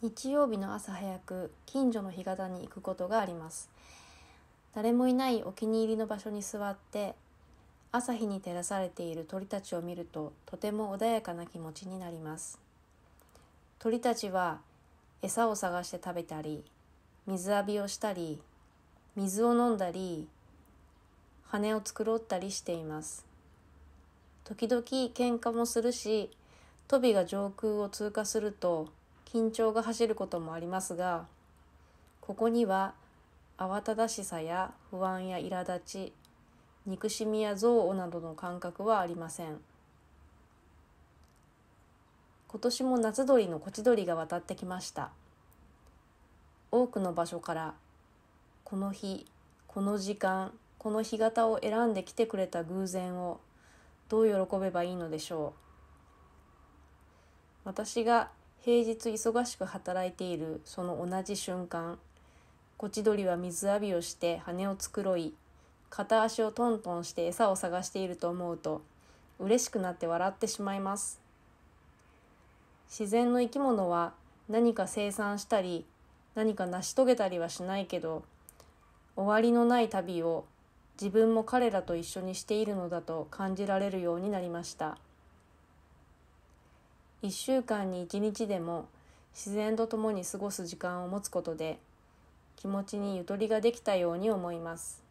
日曜日の朝早く近所の干潟に行くことがあります誰もいないお気に入りの場所に座って朝日に照らされている鳥たちを見るととても穏やかな気持ちになります鳥たちは餌を探して食べたり水浴びをしたり水を飲んだり羽を繕ったりしています時々喧嘩もするしトビが上空を通過すると緊張が走ることもありますが、ここには慌ただしさや不安や苛立ち、憎しみや憎悪などの感覚はありません。今年も夏鳥のコチドリが渡ってきました。多くの場所から、この日、この時間、この日型を選んで来てくれた偶然をどう喜べばいいのでしょう。私が平日忙しく働いているその同じ瞬間、コチドリは水浴びをして羽を繕い、片足をトントンして餌を探していると思うと、嬉しくなって笑ってしまいます。自然の生き物は何か生産したり、何か成し遂げたりはしないけど、終わりのない旅を自分も彼らと一緒にしているのだと感じられるようになりました。1週間に1日でも自然と共に過ごす時間を持つことで気持ちにゆとりができたように思います。